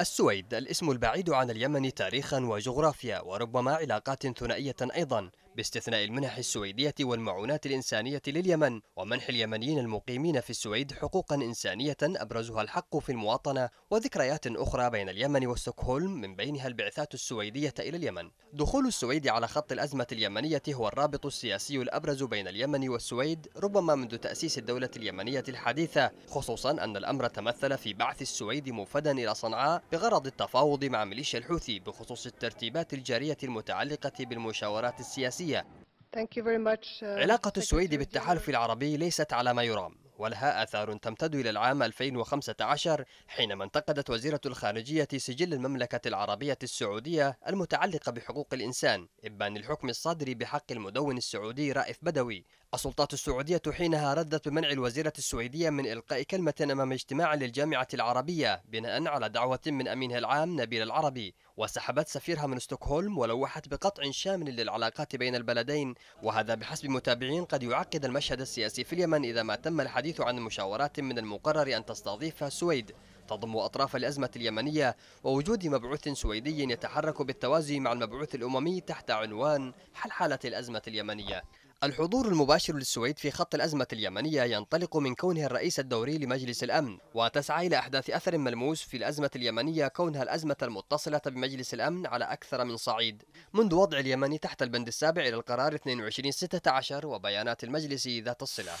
السويد الاسم البعيد عن اليمن تاريخا وجغرافيا وربما علاقات ثنائية أيضا باستثناء المنح السويدية والمعونات الإنسانية لليمن ومنح اليمنيين المقيمين في السويد حقوقا إنسانية أبرزها الحق في المواطنة وذكريات أخرى بين اليمن وستوكهولم من بينها البعثات السويدية إلى اليمن دخول السويد على خط الأزمة اليمنية هو الرابط السياسي الأبرز بين اليمن والسويد ربما منذ تأسيس الدولة اليمنية الحديثة خصوصا أن الأمر تمثل في بعث السويد موفدا إلى صنعاء بغرض التفاوض مع ميليشيا الحوثي بخصوص الترتيبات الجارية المتعلقة بالمشاورات السياسية السياسية uh, علاقة السويد بالتحالف العربي ليست على ما يرام ولها آثار تمتد إلى العام 2015 حينما انتقدت وزيرة الخارجية سجل المملكة العربية السعودية المتعلقة بحقوق الإنسان إبان الحكم الصادر بحق المدون السعودي رائف بدوي السلطات السعودية حينها ردت بمنع الوزيرة السويدية من إلقاء كلمة أمام اجتماع للجامعة العربية بناء على دعوة من أمينها العام نبيل العربي وسحبت سفيرها من ستوكهولم ولوحت بقطع شامل للعلاقات بين البلدين وهذا بحسب متابعين قد يعقد المشهد السياسي في اليمن إذا ما تم الحديث عن مشاورات من المقرر أن تستضيفها السويد تضم أطراف الأزمة اليمنية ووجود مبعوث سويدي يتحرك بالتوازي مع المبعوث الأممي تحت عنوان حالة الأزمة اليمنية الحضور المباشر للسويد في خط الأزمة اليمنية ينطلق من كونها الرئيس الدوري لمجلس الأمن وتسعى إلى أحداث أثر ملموس في الأزمة اليمنية كونها الأزمة المتصلة بمجلس الأمن على أكثر من صعيد منذ وضع اليمن تحت البند السابع إلى القرار 2216 وبيانات المجلس ذات الصلة